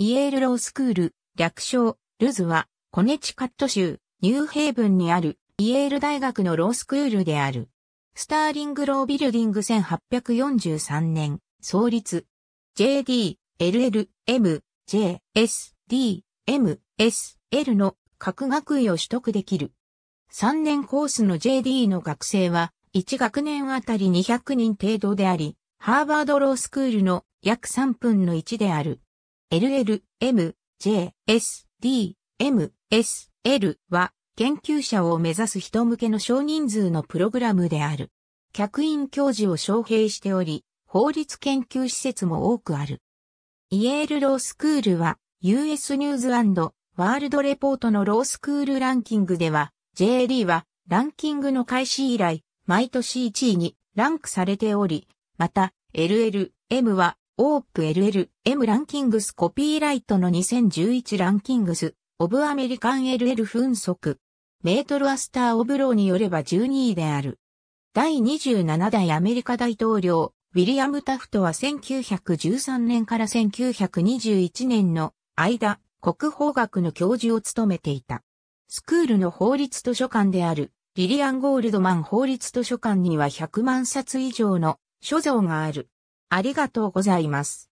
イエールロースクール、略称、ルズは、コネチカット州、ニューヘイブンにある、イエール大学のロースクールである。スターリングロービルディング1843年、創立。JD、LL、M、J、S、D、M、S、L の各学位を取得できる。3年コースの JD の学生は、1学年あたり200人程度であり、ハーバードロースクールの約3分の1である。LL、M、J、S、D、M、S、L は研究者を目指す人向けの少人数のプログラムである。客員教授を招聘しており、法律研究施設も多くある。イエールロースクールは US ニューズワールドレポートのロースクールランキングでは JD はランキングの開始以来毎年1位にランクされており、また LL、M はオープ LL、M ランキングスコピーライトの2011ランキングス、オブアメリカン LL 分速。メートルアスター・オブローによれば12位である。第27代アメリカ大統領、ウィリアム・タフトは1913年から1921年の間、国法学の教授を務めていた。スクールの法律図書館である、リリアン・ゴールドマン法律図書館には100万冊以上の書像がある。ありがとうございます。